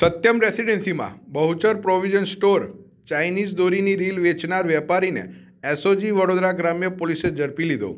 સત્યમ રેસિડેન્સીમાં Bahuchar provision store Chinese દોરીની reel વેચનાર વેપારીને એસઓજી વડોદરા ગ્રામ્ય પોલીસે ઝડપી લીધો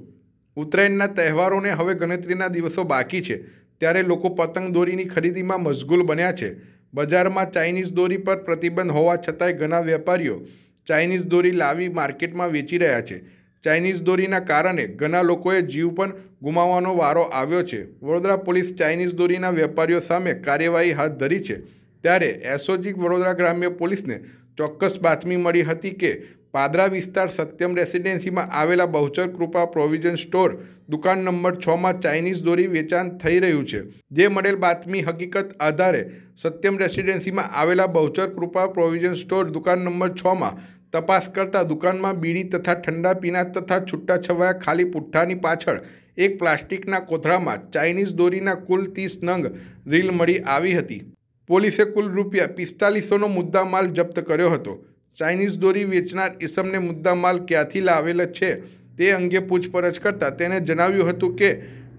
ઉત્તરાયણના તહેવારોને હવે ગણતરીના દિવસો બાકી છે ત્યારે લોકો પતંગ દોરીની ખરીદીમાં મશગુલ બન્યા છે બજારમાં ચાઇનીઝ દોરી પર પ્રતિબંધ હોવા છતાંય ઘણા વેપારીઓ ચાઇનીઝ દોરી લાવી માર્કેટમાં વેચી રહ્યા છે ચાઇનીઝ દોરીના કારણે ઘણા લોકોએ જીવ પણ ગુમાવવાનો વારો આવ્યો છે વડોદરા પોલીસ ચાઇનીઝ દોરીના વેપારીઓ સામે કાર્યવાહી હાથ ધરી છે ત્યારે એસઓજી વડોદરા ગ્રામ્ય પોલીસને ચોક્કસ બાતમી મળી હતી કે પાદરા વિસ્તાર સત્યમ રેસિડેન્સીમાં આવેલા બહુચર કૃપા પ્રોવિઝન સ્ટોર દુકાન નંબર છમાં ચાઇનીઝ દોરી વેચાણ થઈ રહ્યું છે જે મળેલ બાતમી હકીકત આધારે સત્યમ રેસિડેન્સીમાં આવેલા બહુચર કૃપા પ્રોવિઝન સ્ટોર દુકાન નંબર છમાં તપાસ કરતાં દુકાનમાં બીડી તથા ઠંડા પીણા તથા છૂટાછવાયા ખાલી પુઠ્ઠાની પાછળ એક પ્લાસ્ટિકના કોથળામાં ચાઇનીઝ દોરીના કુલ ત્રીસ નંગ રીલ મળી આવી હતી પોલીસે કુલ રૂપિયા પિસ્તાલીસોનો મુદ્દામાલ જપ્ત કર્યો હતો ચાઇનીઝ દોરી વેચનાર ઇસમને મુદ્દામાલ ક્યાંથી લાવેલો છે તે અંગે પૂછપરછ કરતાં તેને જણાવ્યું હતું કે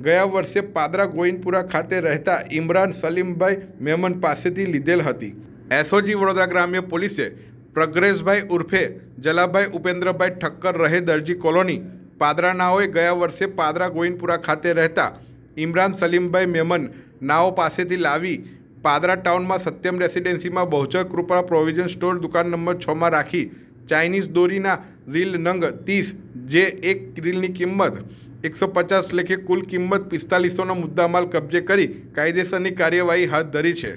ગયા વર્ષે પાદરા ગોઈનપુરા ખાતે રહેતા ઇમરાન સલીમભાઈ મેમન પાસેથી લીધેલ હતી એસઓજી વડોદરા ગ્રામ્ય પોલીસે પ્રગ્રેશભાઈ ઉર્ફે જલાભાઈ ઉપેન્દ્રભાઈ ઠક્કર રહે દરજી કોલોની પાદરા નાઓએ ગયા વર્ષે પાદરા ગોઈનપુરા ખાતે રહેતા ઇમરાન સલીમભાઈ મેમન નાઓ પાસેથી લાવી પાદરા ટાઉનમાં સત્યમ રેસિડેન્સીમાં બહુચર કૃપા પ્રોવિઝન સ્ટોર દુકાન નંબર છમાં રાખી ચાઇનીઝ દોરીના રીલ નંગ ત્રીસ જે એક રીલની કિંમત એકસો પચાસ લેખે કુલ કિંમત પિસ્તાલીસોનો મુદ્દામાલ કબજે કરી કાયદેસરની કાર્યવાહી હાથ ધરી છે